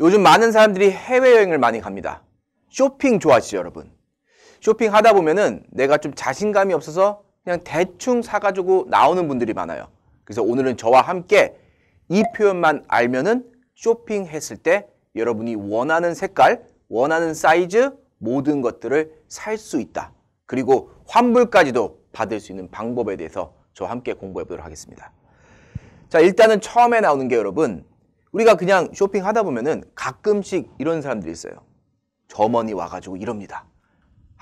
요즘 많은 사람들이 해외여행을 많이 갑니다. 쇼핑 좋아하시죠, 여러분? 쇼핑 하다 보면은 내가 좀 자신감이 없어서 그냥 대충 사가지고 나오는 분들이 많아요. 그래서 오늘은 저와 함께 이 표현만 알면은 쇼핑했을 때 여러분이 원하는 색깔, 원하는 사이즈, 모든 것들을 살 수 있다. 그리고 환불까지도 받을 수 있는 방법에 대해서 저와 함께 공부해 보도록 하겠습니다. 자, 일단은 처음에 나오는 게 여러분, 우리가 그냥 쇼핑하다 보면은 가끔씩 이런 사람들이 있어요. 점원이 와가지고 이럽니다.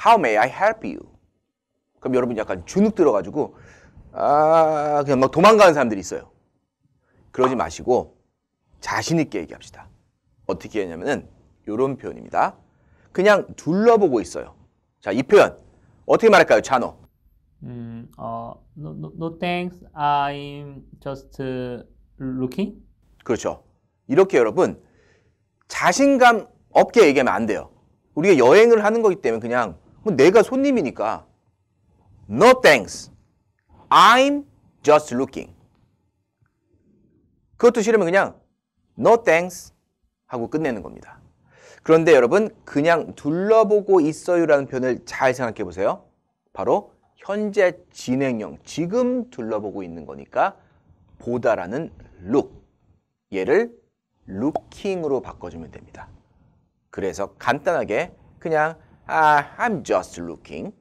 How may I help you? 그럼 여러분 약간 주눅 들어가지고 아 그냥 막 도망가는 사람들이 있어요. 그러지 마시고 자신 있게 얘기합시다. 어떻게 했냐면은 이런 표현입니다. 그냥 둘러보고 있어요. 자, 이 표현 어떻게 말할까요, 찬호? 음, 어, no, no, no thanks. I'm just uh, looking. 그렇죠. 이렇게 여러분 자신감 없게 얘기하면 안 돼요. 우리가 여행을 하는 거기 때문에 그냥 뭐 내가 손님이니까 No thanks. I'm just looking. 그것도 싫으면 그냥 No thanks 하고 끝내는 겁니다. 그런데 여러분 그냥 둘러보고 있어요라는 표현을 잘 생각해 보세요. 바로 현재 진행형, 지금 둘러보고 있는 거니까 보다라는 look. 얘를 looking으로 바꿔주면 됩니다. 그래서 간단하게 그냥 아, I'm just looking.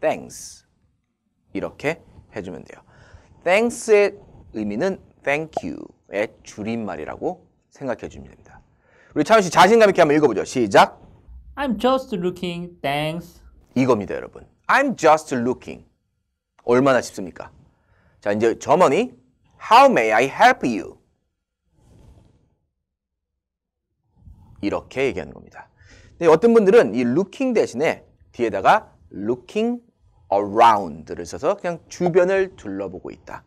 Thanks. 이렇게 해주면 돼요. Thanks의 의미는 thank you의 줄임말이라고 생각해 주면 됩니다. 우리 차윤 씨 자신감 있게 한번 읽어보죠. 시작. I'm just looking. Thanks. 이겁니다, 여러분. I'm just looking. 얼마나 쉽습니까? 자, 이제 점원이 How may I help you? 이렇게 얘기하는 겁니다. 근데 어떤 분들은 이 looking 대신에 뒤에다가 looking around를 써서 그냥 주변을 둘러보고 있다.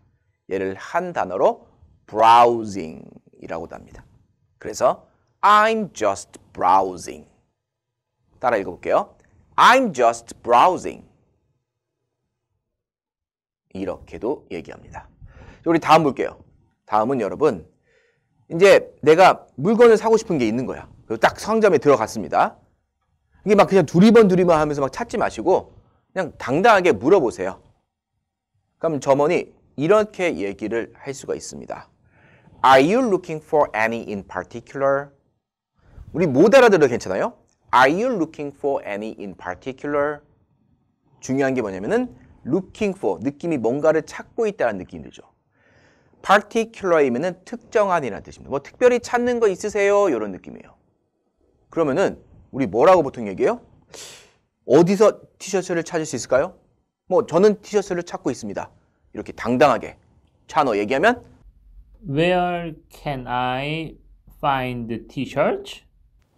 얘를 한 단어로 browsing이라고도 합니다. 그래서 I'm just browsing. 따라 읽어볼게요. I'm just browsing. 이렇게도 얘기합니다. 우리 다음 볼게요. 다음은 여러분 이제 내가 물건을 사고 싶은 게 있는 거야. 그리고 딱 상점에 들어갔습니다. 이게 막 그냥 두리번 두리번 하면서 막 찾지 마시고 그냥 당당하게 물어보세요. 그럼 점원이 이렇게 얘기를 할 수가 있습니다. Are you looking for any in particular? 우리 못 알아들어도 괜찮아요? Are you looking for any in particular? 중요한 게 뭐냐면은 looking for 느낌이 뭔가를 찾고 있다는 느낌이 들죠. p a r t i c u l a r 이면 특정한이라는 뜻입니다. 뭐 특별히 찾는 거 있으세요? 이런 느낌이에요. 그러면은 우리 뭐라고 보통 얘기해요? 어디서 티셔츠를 찾을 수 있을까요? 뭐 저는 티셔츠를 찾고 있습니다. 이렇게 당당하게 찬어 얘기하면 Where can I find the t-shirt?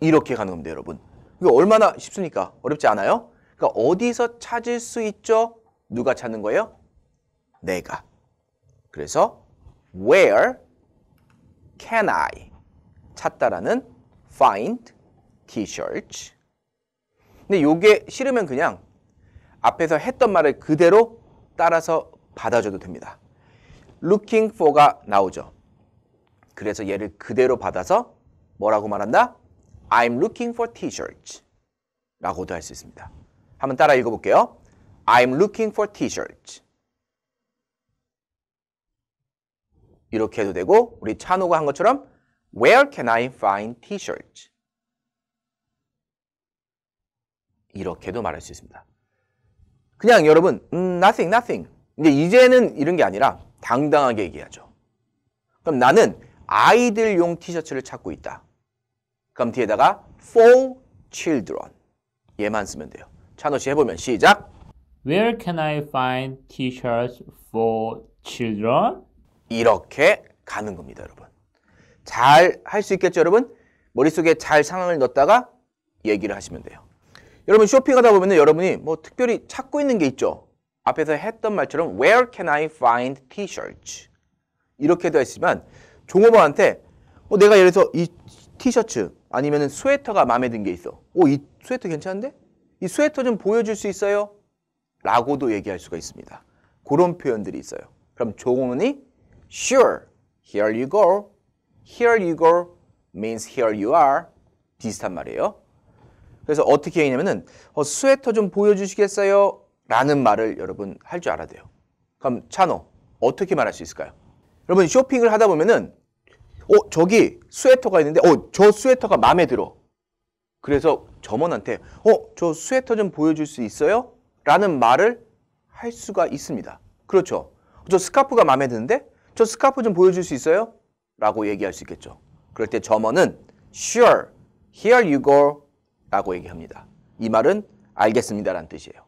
이렇게 가는 겁니다, 여러분. 이거 얼마나 쉽습니까? 어렵지 않아요? 그러니까 어디서 찾을 수 있죠? 누가 찾는 거예요? 내가. 그래서 where can I 찾다라는 find t-shirt 근데 요게 싫으면 그냥 앞에서 했던 말을 그대로 따라서 받아줘도 됩니다. looking for가 나오죠. 그래서 얘를 그대로 받아서 뭐라고 말한다? I'm looking for t-shirts 라고도 할 수 있습니다. 한번 따라 읽어볼게요. I'm looking for t-shirts 이렇게 해도 되고 우리 찬호가 한 것처럼 Where can I find t-shirt? s 이렇게도 말할 수 있습니다. 그냥 여러분 음, nothing, nothing. 근데 이제는 이런 게 아니라 당당하게 얘기하죠. 그럼 나는 아이들용 티셔츠를 찾고 있다. 그럼 뒤에다가 for children 얘만 쓰면 돼요. 찬호 씨 해보면 시작. Where can I find t-shirts for children? 이렇게 가는 겁니다, 여러분. 잘 할 수 있겠죠, 여러분? 머릿속에 잘 상황을 넣었다가 얘기를 하시면 돼요. 여러분 쇼핑하다 보면 여러분이 뭐 특별히 찾고 있는 게 있죠. 앞에서 했던 말처럼 Where can I find t-shirts? 이렇게도 했지만 종업원한테 어, 내가 예를 들어서 이 티셔츠 아니면 스웨터가 마음에 든 게 있어. 오, 이 스웨터 괜찮은데? 이 스웨터 좀 보여줄 수 있어요? 라고도 얘기할 수가 있습니다. 그런 표현들이 있어요. 그럼 종업원이 Sure, here you go. Here you go means here you are. 비슷한 말이에요. 그래서 어떻게 얘냐면은 어, 스웨터 좀 보여주시겠어요? 라는 말을 여러분 할 줄 알아야 돼요. 그럼 찬호 어떻게 말할 수 있을까요? 여러분 쇼핑을 하다 보면은 어 저기 스웨터가 있는데 어 저 스웨터가 마음에 들어. 그래서 점원한테 어 저 스웨터 좀 보여줄 수 있어요? 라는 말을 할 수가 있습니다. 그렇죠. 저 스카프가 마음에 드는데 저 스카프 좀 보여줄 수 있어요? 라고 얘기할 수 있겠죠. 그럴 때 점어는 sure, here you go 라고 얘기합니다. 이 말은 알겠습니다 라는 뜻이에요.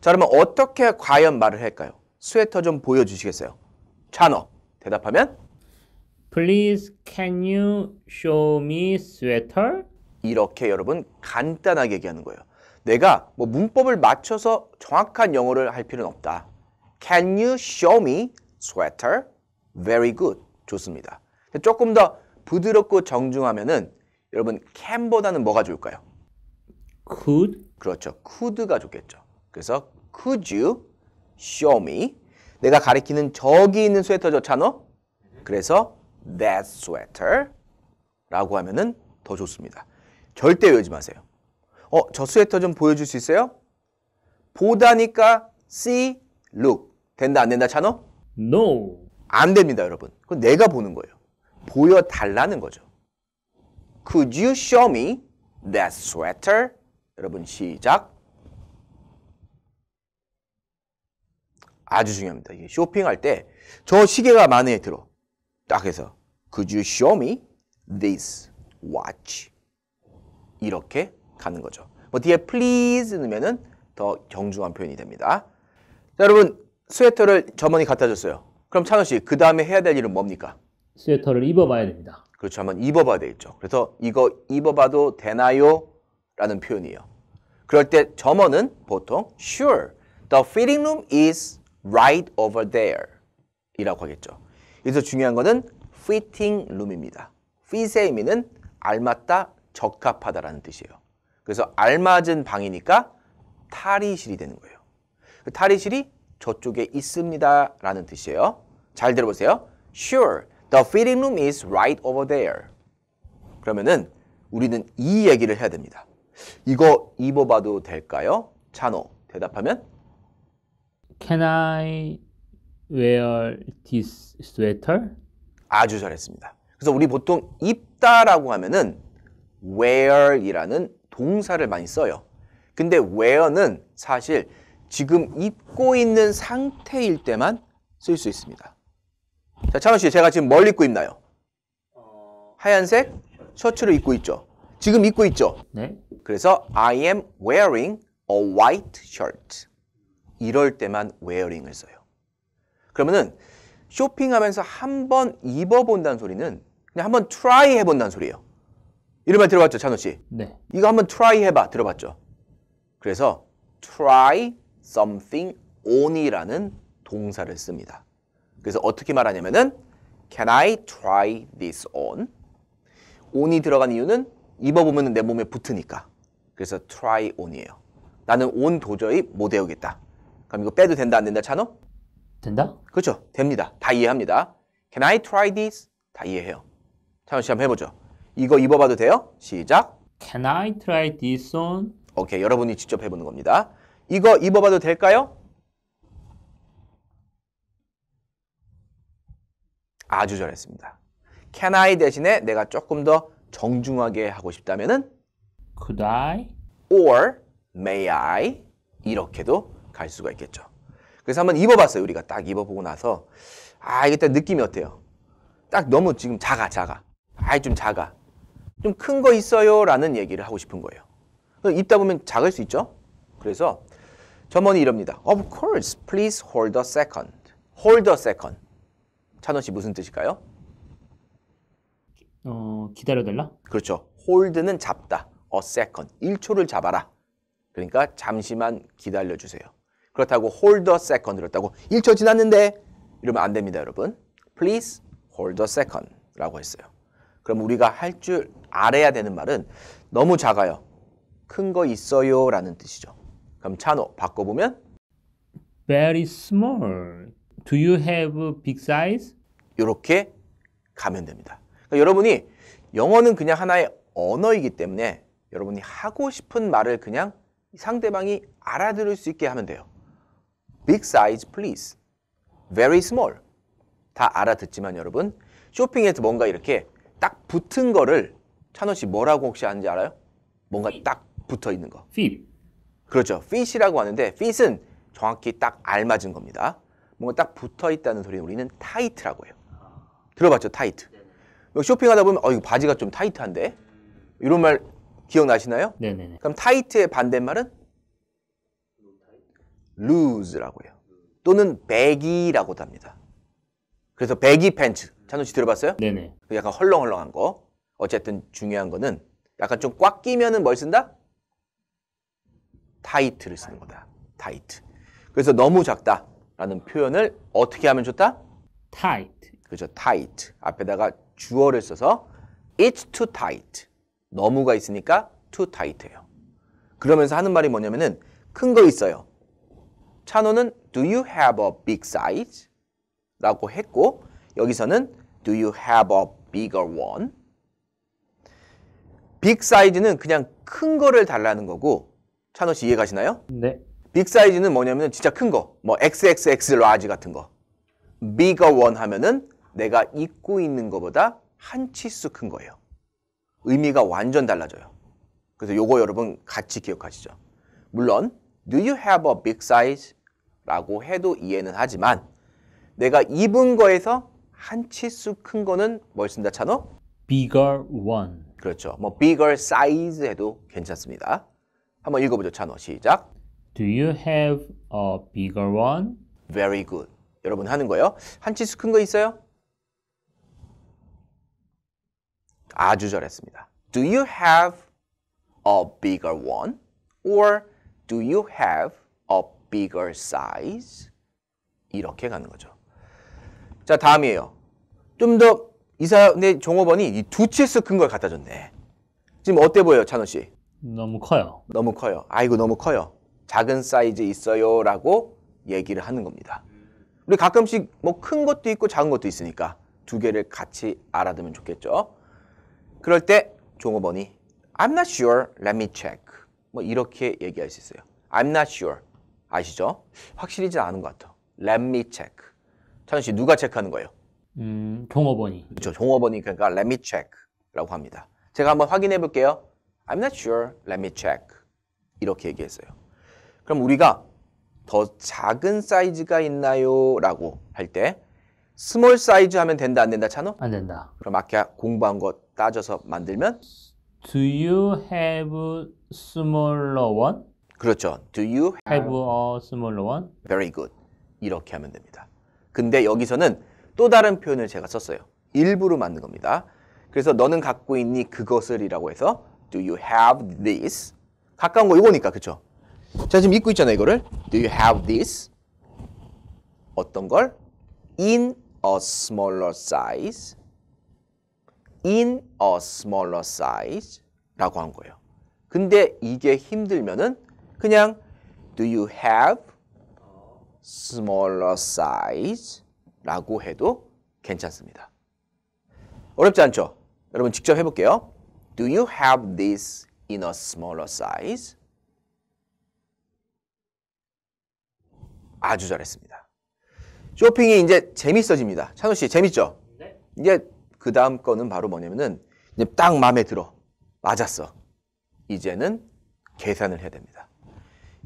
자 그러면 어떻게 과연 말을 할까요? 스웨터 좀 보여주시겠어요? 찬어 대답하면 Please can you show me sweater? 이렇게 여러분 간단하게 얘기하는 거예요. 내가 뭐 문법을 맞춰서 정확한 영어를 할 필요는 없다. Can you show me sweater? very good 좋습니다. 조금 더 부드럽고 정중하면은 여러분 can보다는 뭐가 좋을까요? could 그렇죠. could가 좋겠죠. 그래서 could you show me 내가 가리키는 저기 있는 스웨터 좋 찬호? 그래서 that sweater 라고 하면은 더 좋습니다. 절대 외우지 마세요. 어, 저 스웨터 좀 보여줄 수 있어요? 보다니까 see, look. 된다 안 된다 찬호? No. 안 됩니다, 여러분. 그건 내가 보는 거예요. 보여달라는 거죠. Could you show me that sweater? 여러분 시작. 아주 중요합니다. 쇼핑할 때 저 시계가 마음에 들어. 딱 해서 Could you show me this watch? 이렇게 가는 거죠. 뭐 뒤에 please 넣으면 더 경중한 표현이 됩니다. 자, 여러분 스웨터를 저원이 갖다 줬어요. 그럼 찬호 씨, 그 다음에 해야 될 일은 뭡니까? 스웨터를 입어봐야 됩니다. 그렇죠. 한번 입어봐야 되겠죠. 그래서 이거 입어봐도 되나요? 라는 표현이에요. 그럴 때점원은 보통 sure, the fitting room is right over there 이라고 하겠죠. 여기서 중요한 거는 fitting room입니다. fit의 의미는 알맞다, 적합하다라는 뜻이에요. 그래서 알맞은 방이니까 탈의실이 되는 거예요. 그 탈의실이 저쪽에 있습니다 라는 뜻이에요. 잘 들어보세요. Sure, the fitting room is right over there. 그러면은 우리는 이 얘기를 해야 됩니다. 이거 입어봐도 될까요? 찬호, 대답하면 Can I wear this sweater? 아주 잘했습니다. 그래서 우리 보통 입다라고 하면은 wear이라는 동사를 많이 써요. 근데 wear는 사실 지금 입고 있는 상태일 때만 쓸 수 있습니다. 자, 찬호 씨, 제가 지금 뭘 입고 있나요? 하얀색 셔츠를 입고 있죠. 지금 입고 있죠. 네. 그래서 I am wearing a white shirt. 이럴 때만 wearing을 써요. 그러면은 쇼핑하면서 한 번 입어본다는 소리는 그냥 한 번 try 해본다는 소리예요. 이런 말 들어봤죠, 찬호 씨? 네. 이거 한 번 try 해봐 들어봤죠? 그래서 try something on이라는 동사를 씁니다. 그래서 어떻게 말하냐면은 Can I try this on? on이 들어간 이유는 입어보면 내 몸에 붙으니까. 그래서 try on이에요. 나는 on 도저히 못 외우겠다. 그럼 이거 빼도 된다 안 된다 찬호? 된다? 그렇죠. 됩니다. 다 이해합니다. Can I try this? 다 이해해요. 찬호 씨 한번 해보죠. 이거 입어봐도 돼요? 시작. Can I try this on? 오케이, o k 여러분이 직접 해보는 겁니다. 이거 입어봐도 될까요? 아주 잘했습니다. Can I 대신에 내가 조금 더 정중하게 하고 싶다면은 Could I? Or May I? 이렇게도 갈 수가 있겠죠. 그래서 한번 입어봤어요. 우리가 딱 입어보고 나서 아 이게 딱 느낌이 어때요? 딱 너무 지금 작아 작아. 아이 좀 작아. 좀 큰 거 있어요 라는 얘기를 하고 싶은 거예요. 입다 보면 작을 수 있죠. 그래서 점원이 이럽니다. Of course, please hold a second. Hold a second. 찬원 씨 무슨 뜻일까요? 어, 기다려달라? 그렇죠. hold는 잡다. a second. 1초를 잡아라. 그러니까 잠시만 기다려주세요. 그렇다고 hold a second 그렇다고 1초 지났는데 이러면 안 됩니다, 여러분. Please hold a second 라고 했어요. 그럼 우리가 할 줄 알아야 되는 말은 너무 작아요. 큰 거 있어요 라는 뜻이죠. 그럼 찬호 바꿔보면 very small. Do you have big size? 이렇게 가면 됩니다. 그러니까 여러분이 영어는 그냥 하나의 언어이기 때문에 여러분이 하고 싶은 말을 그냥 상대방이 알아들을 수 있게 하면 돼요. Big size please. Very small. 다 알아듣지만 여러분 쇼핑에 서 뭔가 이렇게 딱 붙은 거를 찬호 씨 뭐라고 혹시 아는지 알아요? 뭔가 딱 붙어 있는 거. Fit. 그렇죠. fit이라고 하는데 fit은 정확히 딱 알맞은 겁니다. 뭔가 딱 붙어 있다는 소리는 우리는 타이트라고 해요. 들어봤죠? 타이트. 쇼핑하다 보면 어 이거 바지가 좀 타이트한데 이런 말 기억나시나요? 네네 그럼 타이트의 반대말은 루즈라고 해요. 또는 베기라고도 합니다. 그래서 베기 팬츠. 찬우 씨 들어봤어요? 네네. 약간 헐렁헐렁한 거. 어쨌든 중요한 거는 약간 좀 꽉 끼면은 뭘 쓴다? 타이트를 쓰는 거다. 타이트. 그래서 너무 작다라는 표현을 어떻게 하면 좋다? 타이트. 그렇죠. 타이트. 앞에다가 주어를 써서 it's too tight. 너무가 있으니까 too tight예요. 그러면서 하는 말이 뭐냐면은 큰 거 있어요. 찬호는 do you have a big size? 라고 했고 여기서는 do you have a bigger one? big s i z e 는 그냥 큰 거를 달라는 거고 찬호 씨 이해 가시나요? 네. 빅 사이즈는 뭐냐면 진짜 큰 거. 뭐 XXX 라지 같은 거. b i 원 하면은 내가 입고 있는 것보다 한 치수 큰 거예요. 의미가 완전 달라져요. 그래서 요거 여러분 같이 기억하시죠. 물론 do you have a big size? 라고 해도 이해는 하지만 내가 입은 거에서 한 치수 큰 거는 뭘 쓴다 찬호? bigger one. 그렇죠. 뭐 bigger size 해도 괜찮습니다. 한번 읽어보죠, 찬호. 시작. Do you have a bigger one? Very good. 여러분 하는 거예요. 한치수 큰 거 있어요? 아주 잘했습니다. Do you have a bigger one? Or do you have a bigger size? 이렇게 가는 거죠. 자, 다음이에요. 좀 더 이사 내 종업원이 이 두 치수 큰 걸 갖다 줬네. 지금 어때 보여요, 찬호 씨? 너무 커요. 너무 커요. 아이고 너무 커요. 작은 사이즈 있어요라고 얘기를 하는 겁니다. 우리 가끔씩 뭐 큰 것도 있고 작은 것도 있으니까 두 개를 같이 알아두면 좋겠죠. 그럴 때 종업원이 I'm not sure, let me check. 뭐 이렇게 얘기할 수 있어요. I'm not sure. 아시죠? 확실히지 않은 것 같아. Let me check. 찬우 씨 누가 체크하는 거예요? 음, 종업원이. 그렇죠. 종업원이 그러니까 let me check라고 합니다. 제가 한번 확인해 볼게요. I'm not sure. Let me check. 이렇게 얘기했어요. 그럼 우리가 더 작은 사이즈가 있나요? 라고 할 때 스몰 사이즈 하면 된다 안 된다 찬호? 안 된다. 그럼 아까 공부한 거 따져서 만들면 Do you have smaller one? 그렇죠. Do you have, have a smaller one? Very good. 이렇게 하면 됩니다. 근데 여기서는 또 다른 표현을 제가 썼어요. 일부러 만든 겁니다. 그래서 너는 갖고 있니 그것을이라고 해서 Do you have this? 가까운 거 이거니까 그쵸? 자 지금 입고 있잖아요 이거를 Do you have this? 어떤 걸? In a smaller size In a smaller size 라고 한 거예요 근데 이게 힘들면은 그냥 Do you have smaller size? 라고 해도 괜찮습니다 어렵지 않죠? 여러분 직접 해볼게요 Do you have this in a smaller size? 아주 잘했습니다. 쇼핑이 이제 재밌어집니다. 찬호 씨 재밌죠? 네. 이제 그 다음 거는 바로 뭐냐면은 이제 딱 마음에 들어. 맞았어. 이제는 계산을 해야 됩니다.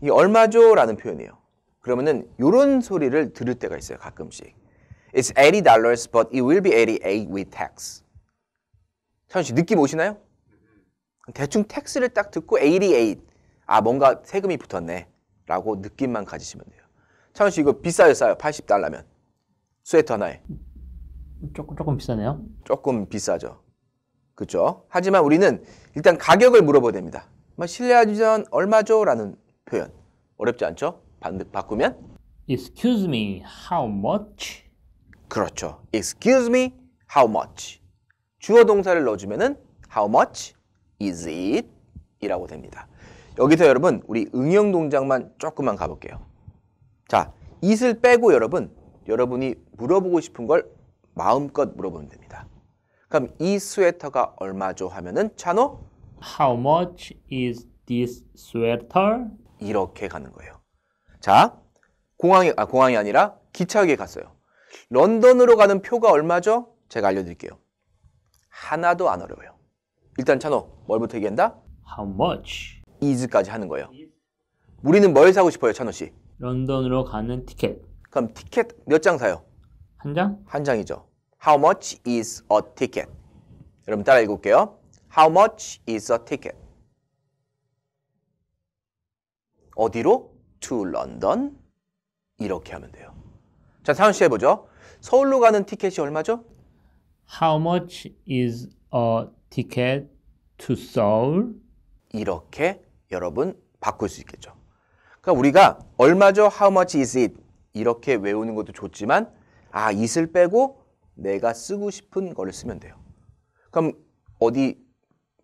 이 얼마죠? 라는 표현이에요. 그러면은 이런 소리를 들을 때가 있어요. 가끔씩. It's $80 but it will be 88 with tax. 찬호 씨 느낌 오시나요? 대충 텍스를 딱 듣고 88. 아, 뭔가 세금이 붙었네. 라고 느낌만 가지시면 돼요. 차원 씨, 이거 비싸요, 싸요? 80달러면. 스웨터 하나에. 조금, 조금 비싸네요? 조금 비싸죠. 그죠? 하지만 우리는 일단 가격을 물어봐야 됩니다. 실내지전 뭐 얼마죠? 라는 표현. 어렵지 않죠? 바, 바꾸면? Excuse me, how much? 그렇죠. Excuse me, how much? 주어 동사를 넣어주면은 how much? is it? 이라고 됩니다. 여기서 여러분 우리 응용 동작만 조금만 가볼게요. 자, it을 빼고 여러분 여러분이 물어보고 싶은 걸 마음껏 물어보면 됩니다. 그럼 이 스웨터가 얼마죠? 하면은 찬호 How much is this sweater? 이렇게 가는 거예요. 자, 공항에 아 공항이 아니라 기차역에 갔어요. 런던으로 가는 표가 얼마죠? 제가 알려드릴게요. 하나도 안 어려워요. 일단 찬호, 뭘부터 얘기한다? How much? is까지 하는 거예요. 우리는 뭘 사고 싶어요, 찬호 씨? 런던으로 가는 티켓. 그럼 티켓 몇 장 사요? 한 장? 한 장이죠. How much is a ticket? 여러분 따라 읽을게요. How much is a ticket? 어디로? To London. 이렇게 하면 돼요. 자, 찬호 씨 해보죠. 서울로 가는 티켓이 얼마죠? How much is a t i 투 k 울 이렇게 여러분 바꿀 수 있겠죠. 그러니까 우리가 얼마죠? How much is it? 이렇게 외우는 것도 좋지만 아, 이슬 빼고 내가 쓰고 싶은 거를 쓰면 돼요. 그럼 어디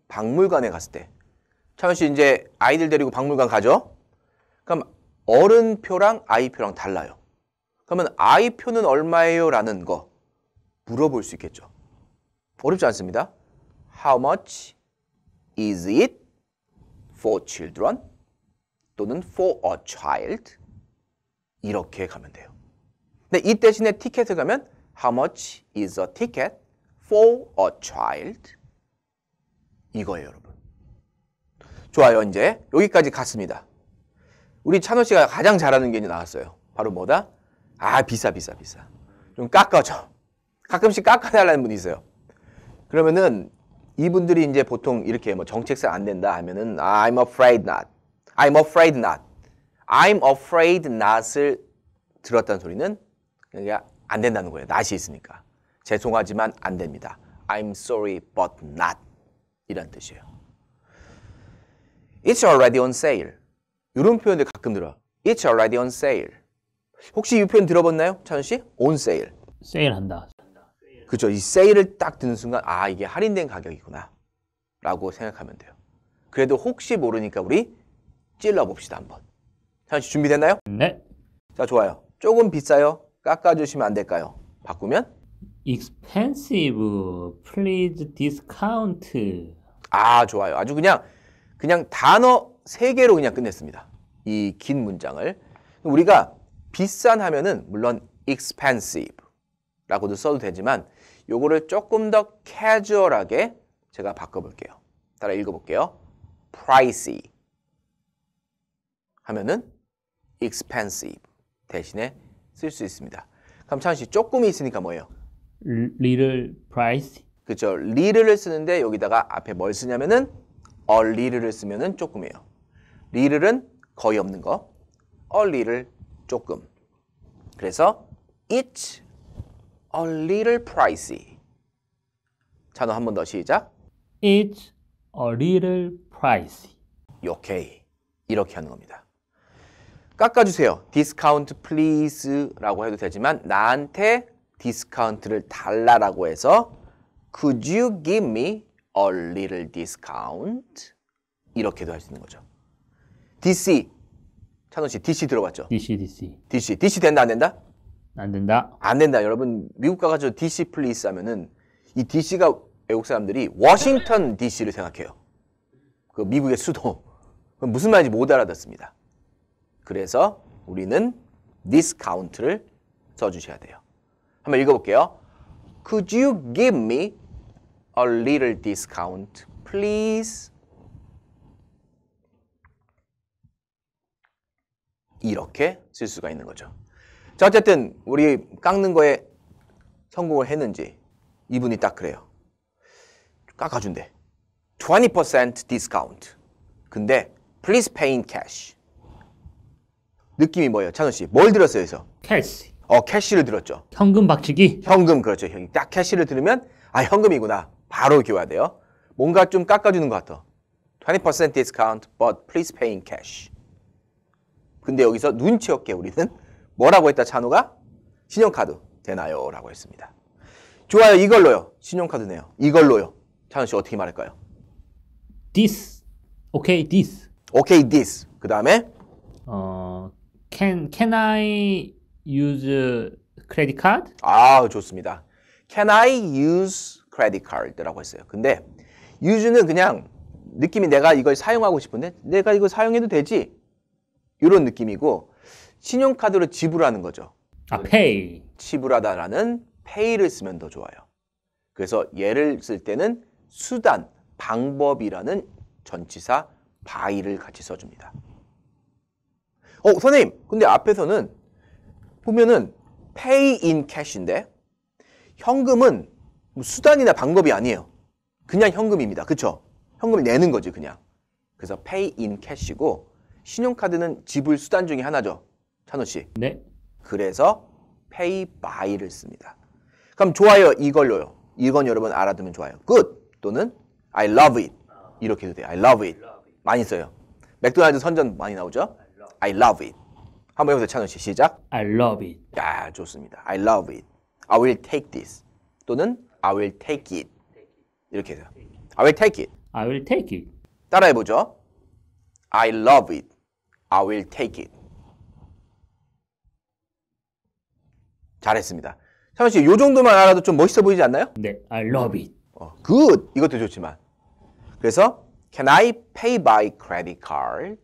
박물관에 갔을 때 차현 씨 이제 아이들 데리고 박물관 가죠? 그럼 어른표랑 아이표랑 달라요. 그러면 아이표는 얼마예요? 라는 거 물어볼 수 있겠죠. 어렵지 않습니다. How much is it for children? 또는 for a child 이렇게 가면 돼요. 근데 이 대신에 티켓을 가면 How much is a ticket for a child? 이거예요, 여러분. 좋아요, 이제 여기까지 갔습니다. 우리 찬호 씨가 가장 잘하는 게 이제 나왔어요. 바로 뭐다? 아, 비싸, 비싸, 비싸. 좀 깎아줘. 가끔씩 깎아달라는 분이 있어요. 그러면은 이분들이 이제 보통 이렇게 뭐 정책세 안 된다 하면은 I'm afraid not. I'm afraid not. I'm afraid not을 들었다는 소리는 그러니까 안 된다는 거예요. not이 있으니까. 죄송하지만 안 됩니다. I'm sorry but not. 이란 뜻이에요. It's already on sale. 이런 표현들 가끔 들어. It's already on sale. 혹시 이 표현 들어봤나요? 찬우 씨? On sale. 세일한다. 그죠? 이 세일을 딱 드는 순간 아 이게 할인된 가격이구나 라고 생각하면 돼요. 그래도 혹시 모르니까 우리 찔러봅시다 한번. 사씨 준비됐나요? 네. 자 좋아요. 조금 비싸요. 깎아주시면 안 될까요? 바꾸면 expensive, please discount. 아 좋아요. 아주 그냥 그냥 단어 세 개로 그냥 끝냈습니다. 이 긴 문장을 우리가 비싼 하면은 물론 expensive 라고도 써도 되지만 요거를 조금 더 캐주얼하게 제가 바꿔볼게요. 따라 읽어볼게요. pricey 하면은 expensive 대신에 쓸 수 있습니다. 그럼 창은씨 조금이 있으니까 뭐예요? little price. 그죠. little을 쓰는데 여기다가 앞에 뭘 쓰냐면은 a little을 쓰면은 조금이에요. little은 거의 없는 거. a little 조금. 그래서 i t c a little pricey. 자너 한번 더 시작. It's a little pricey. 오케이. 이렇게 하는 겁니다. 깎아주세요. 디스카운트 플리즈라고 해도 되지만 나한테 디스카운트를 달라라고 해서 Could you give me a little discount? 이렇게도 할 수 있는 거죠. DC. 찬호 씨, DC 들어봤죠? DC, DC. DC, DC 된다, 안 된다? 안 된다. 안 된다. 여러분 미국 가가지고 DC 플리스 하면은 이 DC가 외국 사람들이 워싱턴 DC를 생각해요. 그 미국의 수도. 무슨 말인지 못 알아듣습니다. 그래서 우리는 t h i s c o u n t 를 써주셔야 돼요. 한번 읽어볼게요. Could you give me a little discount, please? 이렇게 쓸 수가 있는 거죠. 자, 어쨌든 우리 깎는 거에 성공을 했는지 이분이 딱 그래요. 깎아준대. 20% discount. 근데 please pay in cash. 느낌이 뭐예요? 찬호 씨. 뭘 들었어요, 여기서? 캐시. 어, 캐시를 들었죠. 현금 박치기? 현금, 그렇죠. 현금. 딱 캐시를 들으면 아, 현금이구나. 바로 교야돼요 뭔가 좀 깎아주는 것 같아. 20% discount, but please pay in cash. 근데 여기서 눈치 없게 우리는 뭐라고 했다 찬우가? 신용카드 되나요? 라고 했습니다. 좋아요. 이걸로요. 신용카드네요. 이걸로요. 찬우 씨 어떻게 말할까요? This. Okay, this. Okay, this. 그 다음에 어, can can I use credit card? 아, 좋습니다. Can I use credit card라고 했어요. 근데 use는 그냥 느낌이 내가 이걸 사용하고 싶은데 내가 이거 사용해도 되지? 이런 느낌이고 신용카드로 지불하는 거죠. 아, pay. 지불하다라는 pay를 쓰면 더 좋아요. 그래서 얘를 쓸 때는 수단, 방법이라는 전치사 by를 같이 써줍니다. 어, 선생님, 근데 앞에서는 보면은 pay in cash인데 현금은 뭐 수단이나 방법이 아니에요. 그냥 현금입니다. 그쵸? 현금을 내는 거지, 그냥. 그래서 pay in c a s h 고 신용카드는 지불 수단 중에 하나죠. 찬호 씨. 네. 그래서 pay by를 씁니다. 그럼 좋아요 이걸로요. 이건 여러분 알아두면 좋아요. good 또는 I love it 이렇게 해도 돼요. I love it 많이 써요. 맥도날드 선전 많이 나오죠? I love it. 한번 해보세요, 찬호 씨. 시작. I love it. 야, 좋습니다. I love it. I will take this. 또는 I will take it. 이렇게 해요 I will take it. I will take it. 따라해보죠. I love it. I will take it. 잘했습니다. 차현 씨, 요 정도만 알아도 좀 멋있어 보이지 않나요? 네, I love it. 어, good. 이것도 좋지만. 그래서 Can I pay by credit card?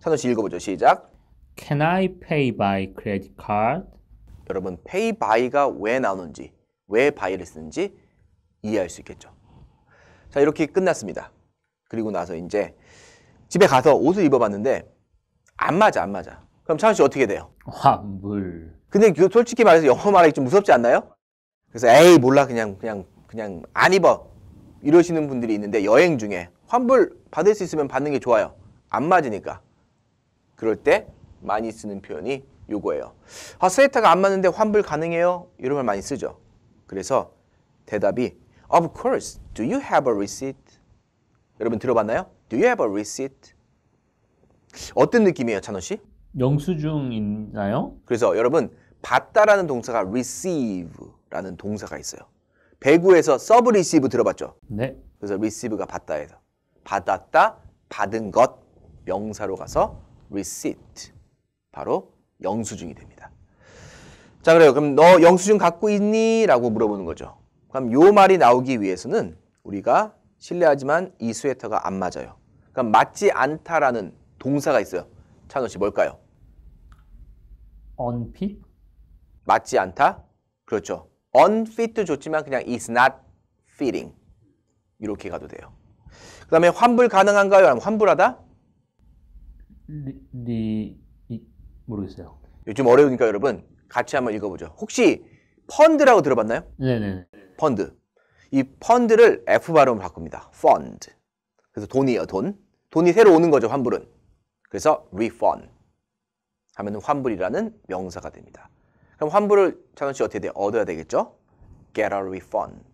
차현 씨 읽어보죠. 시작. Can I pay by credit card? 여러분, pay by가 왜 나오는지, 왜 by를 쓰는지 이해할 수 있겠죠. 자, 이렇게 끝났습니다. 그리고 나서 이제 집에 가서 옷을 입어봤는데 안 맞아, 안 맞아. 그럼 차현 씨 어떻게 돼요? 화물. 근데 그 솔직히 말해서 영어 말하기 좀 무섭지 않나요? 그래서 에이 몰라 그냥 그냥 그냥 안 입어 이러시는 분들이 있는데 여행 중에 환불 받을 수 있으면 받는 게 좋아요. 안 맞으니까. 그럴 때 많이 쓰는 표현이 요거예요. 아, 스웨터가 안 맞는데 환불 가능해요? 이런 말 많이 쓰죠. 그래서 대답이 Of course. Do you have a receipt? 여러분 들어봤나요? Do you have a receipt? 어떤 느낌이에요, 찬호 씨? 영수증이나요? 그래서 여러분 받다라는 동사가 receive라는 동사가 있어요. 배구에서 서브 리시브 들어봤죠? 네. 그래서 receive가 받다에서 받았다, 받은 것 명사로 가서 receipt 바로 영수증이 됩니다. 자 그래요. 그럼 너 영수증 갖고 있니? 라고 물어보는 거죠. 그럼 요 말이 나오기 위해서는 우리가 실례하지만 이 스웨터가 안 맞아요. 그럼 맞지 않다라는 동사가 있어요. 찬호 씨 뭘까요? unfit? 맞지 않다? 그렇죠. unfit도 좋지만 그냥 is not fitting. 이렇게 가도 돼요. 그 다음에 환불 가능한가요? 아니면 환불하다? 리, 네, 리, 네, 이, 모르겠어요. 요즘 어려우니까 여러분 같이 한번 읽어보죠. 혹시 펀드라고 들어봤나요? 네네. 펀드. 네, 이 펀드를 F 발음으로 바꿉니다. fund. 그래서 돈이에요, 돈. 돈이 새로 오는 거죠, 환불은. 그래서 refund. 하면 환불이라는 명사가 됩니다. 그럼 환불을 찬원 씨 어떻게 돼 얻어야 되겠죠? get a refund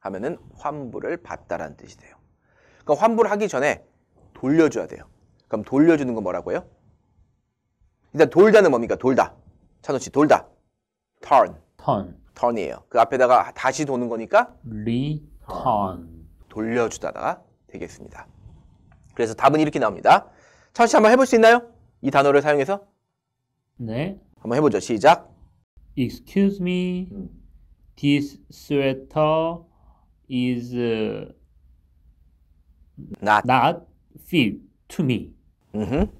하면은 환불을 받다라는 뜻이 돼요. 그럼 환불하기 전에 돌려줘야 돼요. 그럼 돌려주는 건 뭐라고 요 일단 돌다는 뭡니까? 돌다. 찬원 씨 돌다. turn. turn. turn이에요. 그 앞에다가 다시 도는 거니까 return. 돌려주다가 되겠습니다. 그래서 답은 이렇게 나옵니다. 찬원 씨 한번 해볼 수 있나요? 이 단어를 사용해서 네. 한번 해보죠. 시작. Excuse me. 음. This sweater is not, not fit to me. 음흠. Mm-hmm.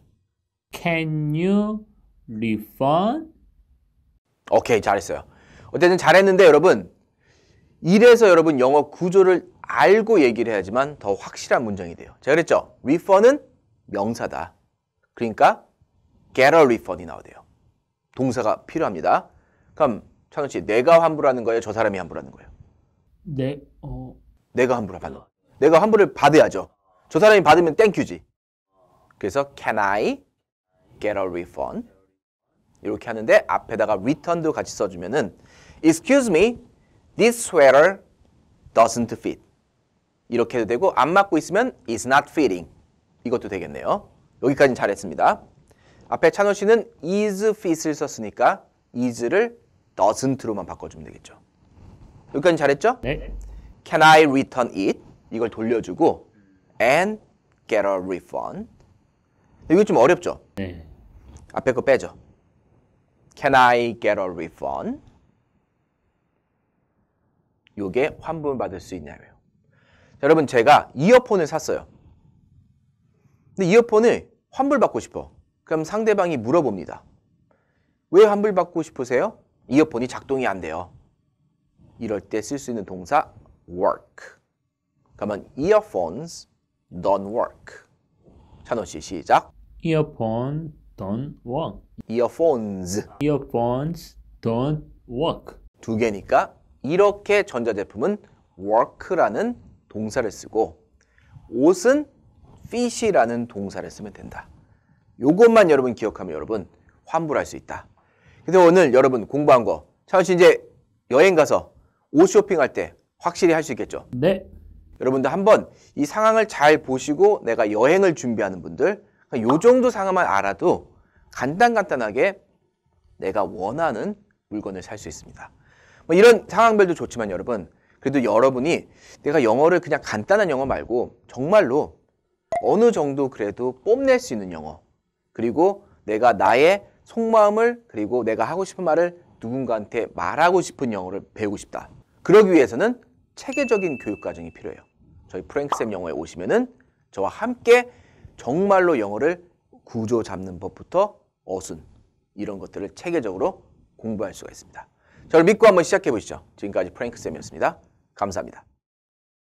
Can you refund? 오케이 잘했어요. 어쨌든 잘했는데 여러분 이래서 여러분 영어 구조를 알고 얘기를 해야지만 더 확실한 문장이 돼요. 제가 그랬죠? refund은 명사다. 그러니까 get a refund이 나오대요. 동사가 필요합니다. 그럼 창현 씨, 내가 환불하는 거예요? 저 사람이 환불하는 거예요? 네, 어... 내가 환불을 받는 내가 환불을 받아야죠. 저 사람이 받으면 땡큐지. 그래서 can I get a refund? 이렇게 하는데 앞에다가 return도 같이 써주면은 excuse me, this sweater doesn't fit. 이렇게 해도 되고 안 맞고 있으면 is not fitting. 이것도 되겠네요. 여기까지는 잘했습니다. 앞에 찬호 씨는 is, fit을 썼으니까 is를 doesn't로만 바꿔주면 되겠죠. 여기까지 잘했죠? 네. Can I return it? 이걸 돌려주고 and get a refund. 이거 좀 어렵죠? 네. 앞에 거 빼죠. Can I get a refund? 요게 환불 받을 수 있냐고요. 여러분 제가 이어폰을 샀어요. 근데 이어폰을 환불 받고 싶어. 그럼 상대방이 물어봅니다. 왜 환불받고 싶으세요? 이어폰이 작동이 안 돼요. 이럴 때 쓸 수 있는 동사 work. 그러면 earphones don't work. 찬호 씨 시작. earphone don't work. earphones. earphones don't work. 두 개니까 이렇게 전자제품은 work라는 동사를 쓰고 옷은 fit이라는 동사를 쓰면 된다. 요것만 여러분 기억하면 여러분 환불할 수 있다. 그래서 오늘 여러분 공부한 거 차원 씨 이제 여행 가서 옷 쇼핑할 때 확실히 할 수 있겠죠? 네. 여러분들 한번 이 상황을 잘 보시고 내가 여행을 준비하는 분들 그러니까 요 정도 상황만 알아도 간단간단하게 내가 원하는 물건을 살 수 있습니다. 뭐 이런 상황별도 좋지만 여러분 그래도 여러분이 내가 영어를 그냥 간단한 영어 말고 정말로 어느 정도 그래도 뽐낼 수 있는 영어 그리고 내가 나의 속마음을 그리고 내가 하고 싶은 말을 누군가한테 말하고 싶은 영어를 배우고 싶다. 그러기 위해서는 체계적인 교육 과정이 필요해요. 저희 프랭크쌤 영어에 오시면은 저와 함께 정말로 영어를 구조 잡는 법부터 어순 이런 것들을 체계적으로 공부할 수가 있습니다. 저를 믿고 한번 시작해 보시죠. 지금까지 프랭크쌤이었습니다. 감사합니다.